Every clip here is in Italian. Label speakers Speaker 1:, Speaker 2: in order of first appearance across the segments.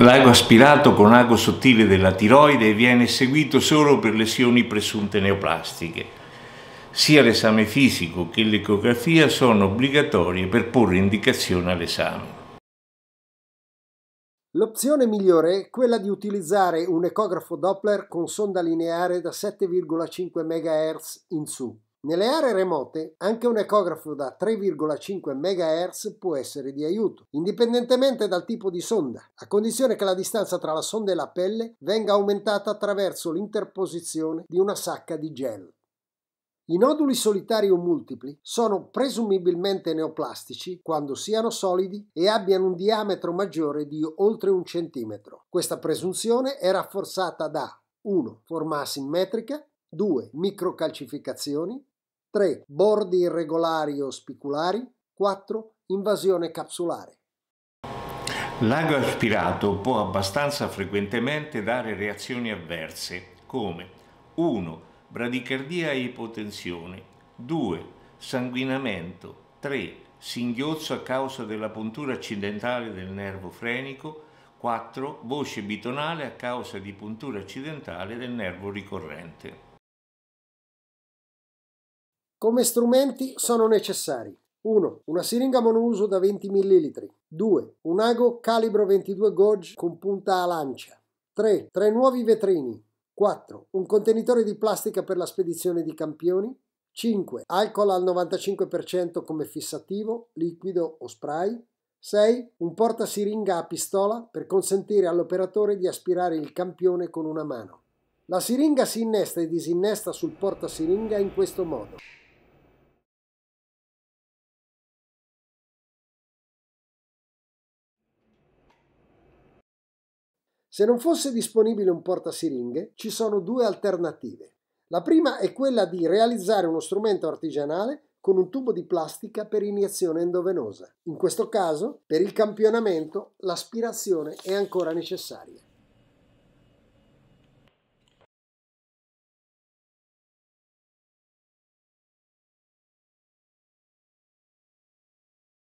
Speaker 1: L'ago aspirato con ago sottile della tiroide viene eseguito solo per lesioni presunte neoplastiche. Sia l'esame fisico che l'ecografia sono obbligatorie per porre indicazione all'esame. L'opzione migliore è quella di utilizzare un ecografo Doppler con sonda lineare da 7,5 MHz in su. Nelle aree remote anche un ecografo da 3,5 MHz può essere di aiuto, indipendentemente dal tipo di sonda, a condizione che la distanza tra la sonda e la pelle venga aumentata attraverso l'interposizione di una sacca di gel. I noduli solitari o multipli sono presumibilmente neoplastici quando siano solidi e abbiano un diametro maggiore di oltre un centimetro. Questa presunzione è rafforzata da 1. Forma asimmetrica 2. Microcalcificazioni 3. Bordi irregolari o spiculari 4. Invasione capsulare. L'ago aspirato può abbastanza frequentemente dare reazioni avverse come 1. Bradicardia e ipotensione 2. Sanguinamento 3. Singhiozzo a causa della puntura accidentale del nervo frenico 4. Voce bitonale a causa di puntura accidentale del nervo ricorrente. Come strumenti sono necessari 1. Una siringa monouso da 20 ml 2. Un ago calibro 22 gauge con punta a lancia 3. Tre nuovi vetrini 4. Un contenitore di plastica per la spedizione di campioni 5. Alcol al 95% come fissativo, liquido o spray 6. Un porta siringa a pistola per consentire all'operatore di aspirare il campione con una mano. La siringa si innesta e disinnesta sul porta siringa in questo modo. Se non fosse disponibile un portasiringhe, ci sono due alternative. La prima è quella di realizzare uno strumento artigianale con un tubo di plastica per iniezione endovenosa. In questo caso, per il campionamento, l'aspirazione è ancora necessaria.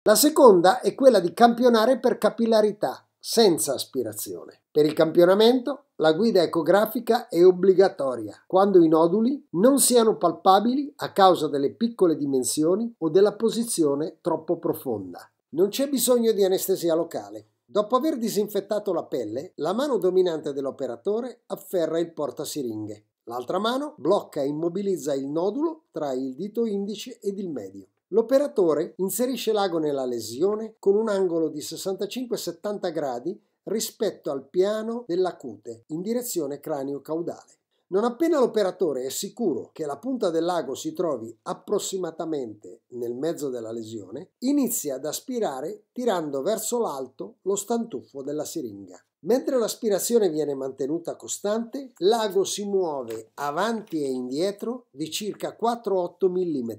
Speaker 1: La seconda è quella di campionare per capillarità, senza aspirazione. Per il campionamento la guida ecografica è obbligatoria quando i noduli non siano palpabili a causa delle piccole dimensioni o della posizione troppo profonda. Non c'è bisogno di anestesia locale. Dopo aver disinfettato la pelle, la mano dominante dell'operatore afferra il portasiringhe. L'altra mano blocca e immobilizza il nodulo tra il dito indice ed il medio. L'operatore inserisce l'ago nella lesione con un angolo di 65-70 gradi rispetto al piano della cute in direzione cranio-caudale. Non appena l'operatore è sicuro che la punta dell'ago si trovi approssimatamente nel mezzo della lesione, inizia ad aspirare tirando verso l'alto lo stantuffo della siringa. Mentre l'aspirazione viene mantenuta costante, l'ago si muove avanti e indietro di circa 4-8 mm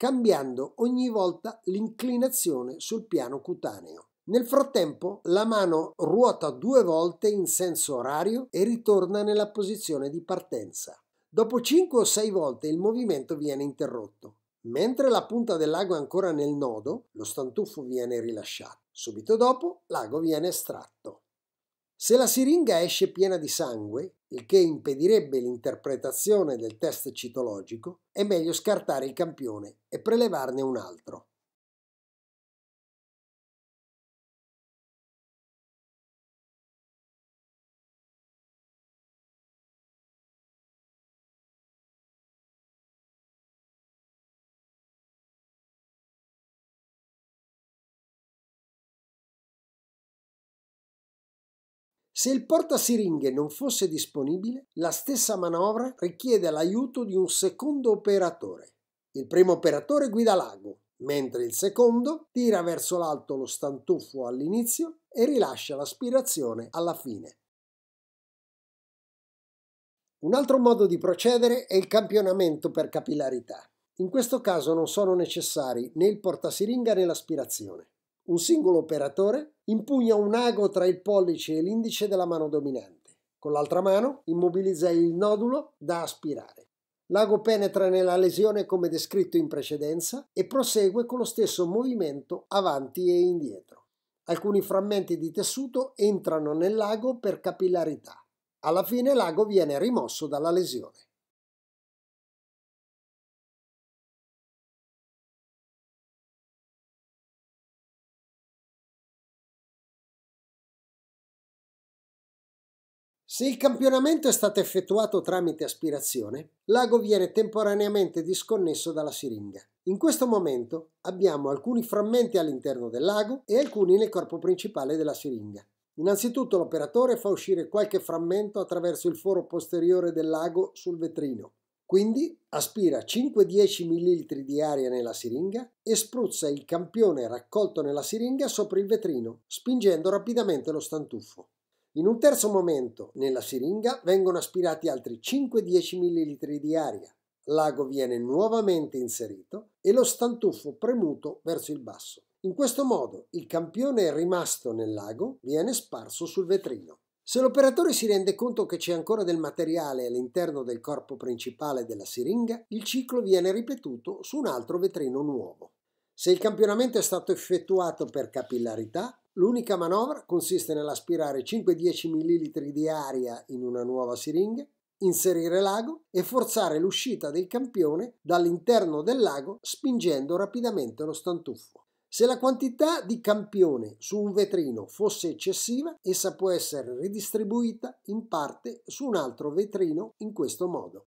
Speaker 1: cambiando ogni volta l'inclinazione sul piano cutaneo. Nel frattempo la mano ruota due volte in senso orario e ritorna nella posizione di partenza. Dopo 5 o 6 volte il movimento viene interrotto. Mentre la punta dell'ago è ancora nel nodo, lo stantuffo viene rilasciato. Subito dopo l'ago viene estratto. Se la siringa esce piena di sangue, il che impedirebbe l'interpretazione del test citologico, è meglio scartare il campione e prelevarne un altro. Se il portasiringhe non fosse disponibile, la stessa manovra richiede l'aiuto di un secondo operatore. Il primo operatore guida l'ago, mentre il secondo tira verso l'alto lo stantuffo all'inizio e rilascia l'aspirazione alla fine. Un altro modo di procedere è il campionamento per capillarità. In questo caso non sono necessari né il portasiringa né l'aspirazione un singolo operatore impugna un ago tra il pollice e l'indice della mano dominante. Con l'altra mano immobilizza il nodulo da aspirare. L'ago penetra nella lesione come descritto in precedenza e prosegue con lo stesso movimento avanti e indietro. Alcuni frammenti di tessuto entrano nell'ago per capillarità. Alla fine l'ago viene rimosso dalla lesione. Se il campionamento è stato effettuato tramite aspirazione, l'ago viene temporaneamente disconnesso dalla siringa. In questo momento abbiamo alcuni frammenti all'interno del lago e alcuni nel corpo principale della siringa. Innanzitutto l'operatore fa uscire qualche frammento attraverso il foro posteriore dell'ago sul vetrino. Quindi aspira 5-10 ml di aria nella siringa e spruzza il campione raccolto nella siringa sopra il vetrino, spingendo rapidamente lo stantuffo. In un terzo momento, nella siringa, vengono aspirati altri 5-10 ml di aria. L'ago viene nuovamente inserito e lo stantuffo premuto verso il basso. In questo modo il campione rimasto nel lago viene sparso sul vetrino. Se l'operatore si rende conto che c'è ancora del materiale all'interno del corpo principale della siringa, il ciclo viene ripetuto su un altro vetrino nuovo. Se il campionamento è stato effettuato per capillarità, L'unica manovra consiste nell'aspirare 5-10 ml di aria in una nuova siringa, inserire l'ago e forzare l'uscita del campione dall'interno del lago spingendo rapidamente lo stantuffo. Se la quantità di campione su un vetrino fosse eccessiva, essa può essere ridistribuita in parte su un altro vetrino in questo modo.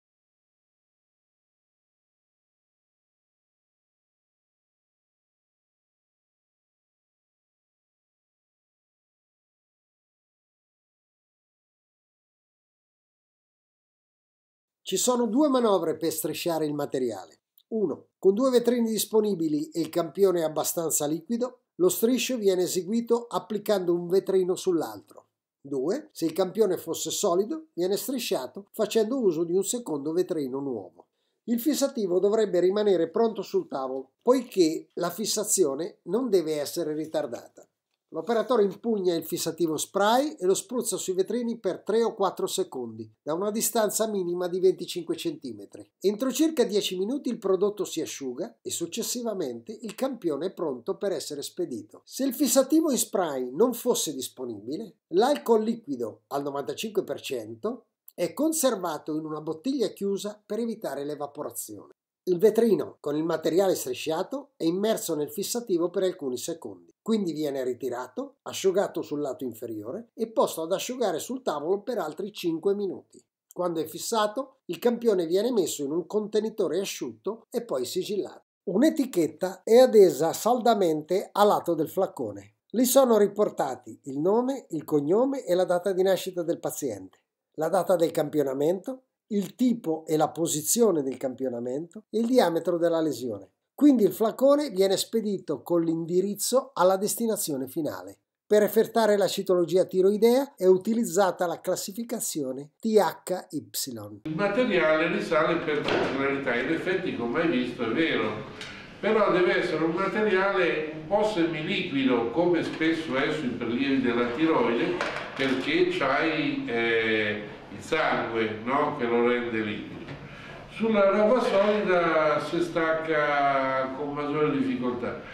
Speaker 1: Ci sono due manovre per strisciare il materiale. 1. Con due vetrini disponibili e il campione abbastanza liquido, lo striscio viene eseguito applicando un vetrino sull'altro. 2. Se il campione fosse solido, viene strisciato facendo uso di un secondo vetrino nuovo. Il fissativo dovrebbe rimanere pronto sul tavolo, poiché la fissazione non deve essere ritardata. L'operatore impugna il fissativo spray e lo spruzza sui vetrini per 3 o 4 secondi, da una distanza minima di 25 cm. Entro circa 10 minuti il prodotto si asciuga e successivamente il campione è pronto per essere spedito. Se il fissativo in spray non fosse disponibile, l'alcol liquido al 95% è conservato in una bottiglia chiusa per evitare l'evaporazione. Il vetrino con il materiale strisciato è immerso nel fissativo per alcuni secondi quindi viene ritirato, asciugato sul lato inferiore e posto ad asciugare sul tavolo per altri 5 minuti. Quando è fissato, il campione viene messo in un contenitore asciutto e poi sigillato. Un'etichetta è adesa saldamente a lato del flaccone. Lì sono riportati il nome, il cognome e la data di nascita del paziente, la data del campionamento, il tipo e la posizione del campionamento e il diametro della lesione. Quindi il flacone viene spedito con l'indirizzo alla destinazione finale. Per effettare la citologia tiroidea è utilizzata la classificazione THY. Il materiale risale per granità, in effetti come hai visto è vero, però deve essere un materiale un po' semiliquido come spesso è sui prelievi della tiroide perché c'hai eh, il sangue no? che lo rende liquido sulla roba solida si stacca con maggiore difficoltà.